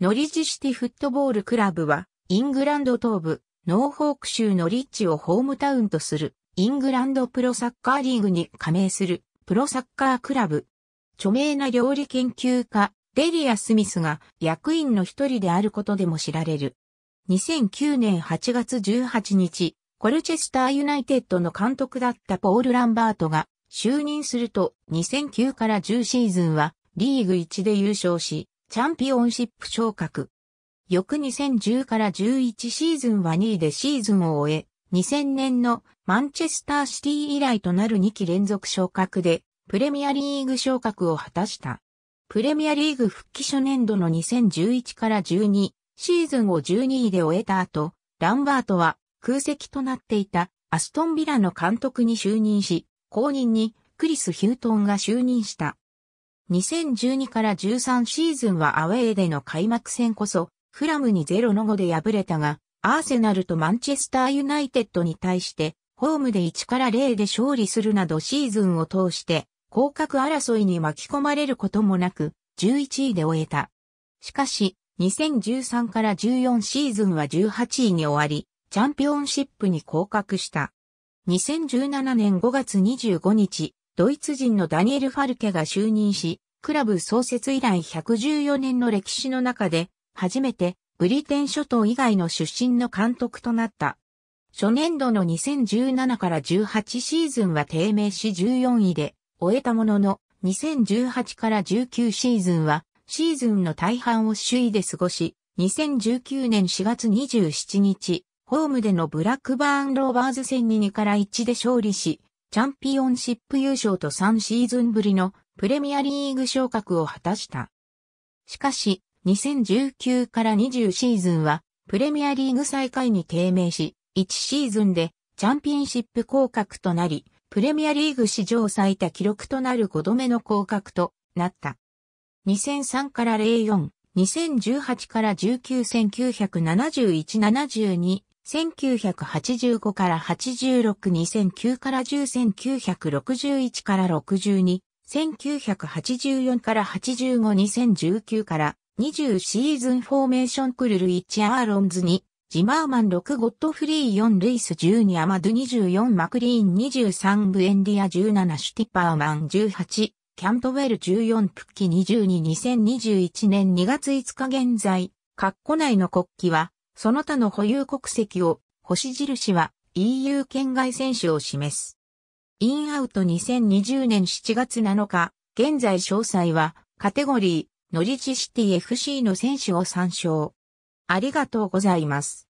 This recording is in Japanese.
ノリッジシティフットボールクラブは、イングランド東部、ノーホーク州ノリッジをホームタウンとする、イングランドプロサッカーリーグに加盟する、プロサッカークラブ。著名な料理研究家、デリア・スミスが役員の一人であることでも知られる。2009年8月18日、コルチェスターユナイテッドの監督だったポール・ランバートが就任すると2009から10シーズンはリーグ1で優勝し、チャンピオンシップ昇格。翌2010から11シーズンは2位でシーズンを終え、2000年のマンチェスターシティ以来となる2期連続昇格で、プレミアリーグ昇格を果たした。プレミアリーグ復帰初年度の2011から12シーズンを12位で終えた後、ランバートは空席となっていたアストンビラの監督に就任し、後任にクリス・ヒュートンが就任した。2012から13シーズンはアウェーでの開幕戦こそ、フラムに0の5で敗れたが、アーセナルとマンチェスターユナイテッドに対して、ホームで1から0で勝利するなどシーズンを通して、降格争いに巻き込まれることもなく、11位で終えた。しかし、2013から14シーズンは18位に終わり、チャンピオンシップに降格した。2017年5月25日、ドイツ人のダニエル・ファルケが就任し、クラブ創設以来114年の歴史の中で、初めてブリテン諸島以外の出身の監督となった。初年度の2017から18シーズンは低迷し14位で終えたものの、2018から19シーズンはシーズンの大半を首位で過ごし、2019年4月27日、ホームでのブラックバーンローバーズ戦に2から1で勝利し、チャンピオンシップ優勝と3シーズンぶりのプレミアリーグ昇格を果たした。しかし、2019から20シーズンは、プレミアリーグ最下位に低迷し、1シーズンでチャンピオンシップ降格となり、プレミアリーグ史上最多記録となる5度目の降格となった。2003から04、2018から19,971,72、1985から86、2009から10,961から62、1984から852019から20シーズンフォーメーションクルル1アーロンズ2、ジマーマン6ゴッドフリー4ルイス12アマド24マクリーン23ブエンディア17シュティパーマン18キャントウェル14プッキ222021年2月5日現在、カッコ内の国旗は、その他の保有国籍を、星印は EU 圏外選手を示す。インアウト2020年7月7日、現在詳細は、カテゴリー、ノリチシティ FC の選手を参照。ありがとうございます。